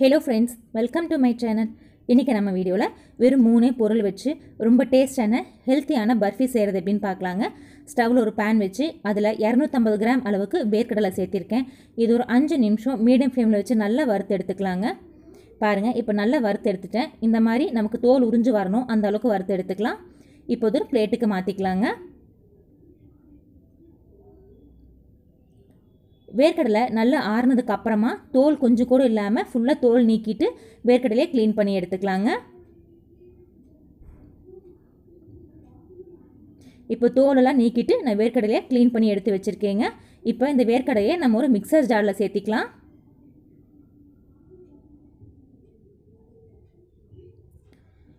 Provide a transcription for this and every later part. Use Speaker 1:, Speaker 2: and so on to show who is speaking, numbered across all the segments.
Speaker 1: hello friends welcome to my channel இன்றைக்கி நம்ம வீடியோவில் வெறும் மூணே பொருள் வச்சு ரொம்ப டேஸ்டான ஹெல்த்தியான பர்ஃபி செய்கிறது எப்படின்னு பார்க்கலாங்க ஸ்டவ்வில் ஒரு பேன் வச்சு அதில் இரநூத்தம்பது கிராம் அளவுக்கு வேர்க்கடலை சேர்த்திருக்கேன் இது ஒரு அஞ்சு நிமிஷம் மீடியம் ஃப்ளேமில் வச்சு நல்லா வறுத்து எடுத்துக்கலாங்க பாருங்கள் இப்போ நல்லா வறுத்து எடுத்துட்டேன் இந்த மாதிரி நமக்கு தோல் உறிஞ்சு வரணும் அந்த அளவுக்கு வறுத்து எடுத்துக்கலாம் இப்போது ஒரு பிளேட்டுக்கு மாற்றிக்கலாங்க வேர்க்கடலை நல்லா ஆறுனதுக்கு அப்புறமா தோல் கொஞ்சம் கூட இல்லாமல் ஃபுல்லாக தோல் நீக்கிட்டு வேர்க்கடலையை க்ளீன் பண்ணி எடுத்துக்கலாங்க இப்போ தோலெல்லாம் நீக்கிட்டு நான் வேர்க்கடலையை க்ளீன் பண்ணி எடுத்து வச்சுருக்கேங்க இப்போ இந்த வேர்க்கடையை நம்ம ஒரு மிக்சர் ஜாரில் சேர்த்திக்கலாம்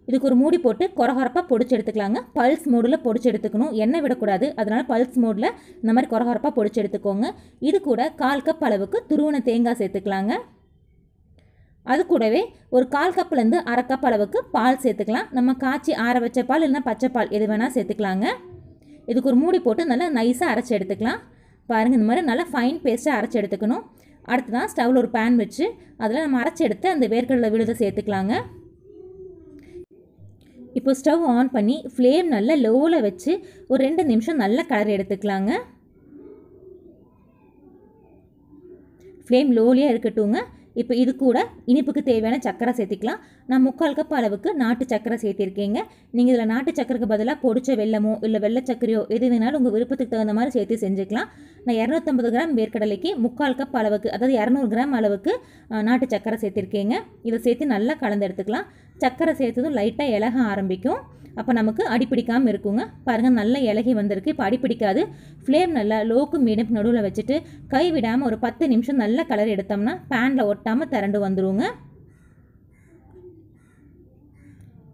Speaker 1: இதுக்கு ஒரு மூடி போட்டு கொரகொரப்பாக பொடிச்சு எடுத்துக்கலாங்க பல்ஸ் மோடில் பொடிச்சு எடுத்துக்கணும் எண்ணெய் விடக்கூடாது அதனால் பல்ஸ் மோடில் இந்த மாதிரி கொரகொரப்பாக பொடிச்சு எடுத்துக்கோங்க இது கூட கால் கப் அளவுக்கு துருவன தேங்காய் சேர்த்துக்கலாங்க அது கூடவே ஒரு கால் கப்லேருந்து அரை கப் அளவுக்கு பால் சேர்த்துக்கலாம் நம்ம காய்ச்சி ஆற வச்ச பால் இல்லைன்னா பச்சை பால் எது வேணால் சேர்த்துக்கலாங்க இதுக்கு ஒரு மூடி போட்டு நல்லா நைஸாக அரைச்சி எடுத்துக்கலாம் பாருங்கள் இந்த மாதிரி நல்லா ஃபைன் பேஸ்ட்டாக அரைச்சி எடுத்துக்கணும் அடுத்து தான் ஸ்டவ்வில் ஒரு பேன் வச்சு அதில் நம்ம அரைச்சி எடுத்து அந்த வேர்க்கடலை விழுதை சேர்த்துக்கலாங்க இப்போ ஸ்டவ் ஆன் பண்ணி ஃப்ளேம் நல்லா லோவில் வச்சு ஒரு ரெண்டு நிமிஷம் நல்லா கலர் எடுத்துக்கலாங்க ஃப்ளேம் லோலியாக இருக்கட்டுங்க இப்போ இது கூட இனிப்புக்கு தேவையான சக்கரை சேர்த்துக்கலாம் நான் முக்கால் கப் அளவுக்கு நாட்டு சக்கரை சேர்த்திருக்கேங்க நீங்கள் இதில் நாட்டு சக்கரைக்கு பதிலாக பொடிச்ச வெள்ளமோ இல்லை வெள்ளை சக்கரையோ எது வேணாலும் உங்கள் விருப்பத்துக்கு தகுந்த மாதிரி சேர்த்து செஞ்சுக்கலாம் நான் இரநூத்தம்பது கிராம் வேர்க்கடலைக்கு முக்கால் கப் அளவுக்கு அதாவது இரநூறு கிராம் அளவுக்கு நாட்டு சக்கரை சேர்த்திருக்கேங்க இதை சேர்த்து நல்லா கலந்து எடுத்துக்கலாம் சக்கரை சேர்த்ததும் லைட்டாக இலக ஆரம்பிக்கும் அப்போ நமக்கு அடிப்பிடிக்காமல் இருக்குங்க பாருங்கள் நல்ல இலகி வந்திருக்கு இப்போ அடிப்பிடிக்காது ஃப்ளேம் நல்லா லோக்கு மீடியம் நடுவில் வச்சுட்டு கை விடாமல் ஒரு பத்து நிமிஷம் நல்ல கலர் எடுத்தோம்னா பேனில் ஒட்டாமல் திரண்டு வந்துடுவோங்க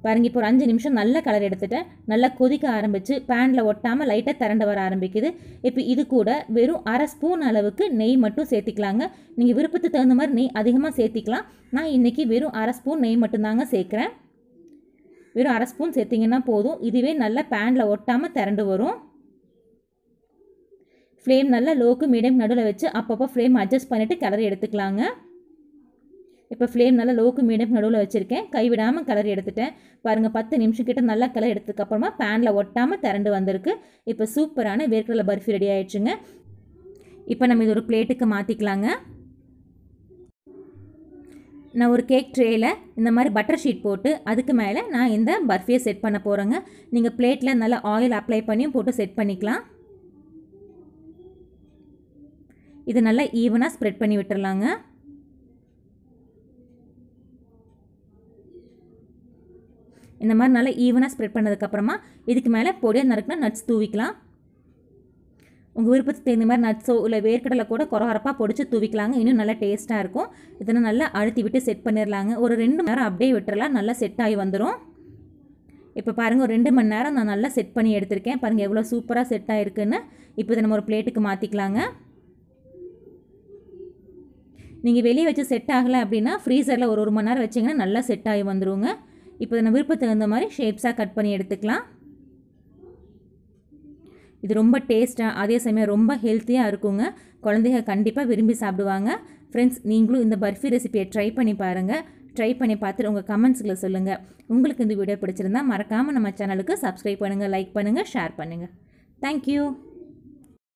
Speaker 1: பாருங்க இப்போ ஒரு அஞ்சு நிமிஷம் நல்ல கலர் எடுத்துட்டேன் நல்லா கொதிக்க ஆரம்பித்து பேனில் ஒட்டாமல் லைட்டாக திரண்டு வர ஆரம்பிக்குது இப்போ இது கூட வெறும் அரை ஸ்பூன் அளவுக்கு நெய் மட்டும் சேர்த்திக்கலாங்க நீங்கள் விருப்பத்துக்கு தகுந்த மாதிரி நெய் அதிகமாக சேர்த்திக்கலாம் நான் இன்றைக்கி வெறும் அரை ஸ்பூன் நெய் மட்டும்தாங்க சேர்க்குறேன் வெறும் அரை ஸ்பூன் சேர்த்திங்கன்னா போதும் இதுவே நல்லா பேனில் ஒட்டாமல் திரண்டு வரும் ஃப்ளேம் நல்லா லோக்கு மீடியம் நடுவில் வச்சு அப்பப்போ ஃப்ளேம் அட்ஜஸ்ட் பண்ணிவிட்டு கிளறி எடுத்துக்கலாங்க இப்போ ஃப்ளேம் நல்லா லோக்கு மீடியம் நடுவில் வச்சுருக்கேன் கைவிடாமல் கலர் எடுத்துட்டேன் பாருங்கள் பத்து நிமிஷம் கிட்ட நல்லா கலர் எடுத்ததுக்கப்புறமா பேனில் ஒட்டாமல் திரண்டு வந்திருக்கு இப்போ சூப்பரான வேர்க்கடலை பர்ஃபி ரெடி ஆகிடுச்சுங்க இப்போ நம்ம இது ஒரு பிளேட்டுக்கு மாற்றிக்கலாங்க நான் ஒரு கேக் ட்ரேயில் இந்த மாதிரி பட்டர் ஷீட் போட்டு அதுக்கு மேலே நான் இந்த பர்ஃபியை செட் பண்ண போகிறேங்க நீங்கள் பிளேட்டில் நல்லா ஆயில் அப்ளை பண்ணியும் போட்டு செட் பண்ணிக்கலாம் இது நல்லா ஈவனாக ஸ்ப்ரெட் பண்ணி விட்டுடலாங்க இந்த மாதிரி நல்லா ஈவனாக ஸ்ப்ரெட் பண்ணதுக்கப்புறமா இதுக்கு மேலே பொடியாக நறுக்குனா நட்ஸ் தூவிக்கலாம் உங்கள் விருப்பத்துக்கு தகுந்த மாதிரி நட்ஸோ இல்லை வேர்க்கடலை கூட குறகுறப்பாக பொடிச்சு தூவிக்கலாங்க இன்னும் நல்லா டேஸ்ட்டாக இருக்கும் இதனை நல்லா அழுத்தி விட்டு செட் பண்ணிடலாங்க ஒரு ரெண்டு மணி நேரம் அப்படியே விட்டுறலாம் நல்லா செட் ஆகி வந்துடும் இப்போ பாருங்கள் ஒரு ரெண்டு மணி நேரம் நான் நல்லா செட் பண்ணி எடுத்திருக்கேன் பாருங்கள் எவ்வளோ சூப்பராக செட் ஆகிருக்குன்னு இப்போ இதை நம்ம ஒரு பிளேட்டுக்கு மாற்றிக்கலாங்க நீங்கள் வெளியே வச்சு செட் ஆகலை அப்படின்னா ஃப்ரீசரில் ஒரு ஒரு மணி நேரம் வச்சிங்கன்னா நல்லா செட் ஆகி வந்துடுங்க இப்போ நம்ம விருப்பத்துக்கு தகுந்த மாதிரி ஷேப்ஸாக கட் பண்ணி எடுத்துக்கலாம் இது ரொம்ப டேஸ்ட்டாக அதே சமயம் ரொம்ப ஹெல்த்தியாக இருக்குங்க குழந்தைங்க கண்டிப்பாக விரும்பி சாப்பிடுவாங்க ஃப்ரெண்ட்ஸ் நீங்களும் இந்த பர்ஃபி ரெசிபியை ட்ரை பண்ணி பாருங்கள் ட்ரை பண்ணி பார்த்துட்டு உங்கள் கமெண்ட்ஸில் சொல்லுங்கள் உங்களுக்கு இந்த வீடியோ பிடிச்சிருந்தா மறக்காமல் நம்ம சேனலுக்கு சப்ஸ்கிரைப் பண்ணுங்கள் லைக் பண்ணுங்கள் ஷேர் பண்ணுங்கள் தேங்க்யூ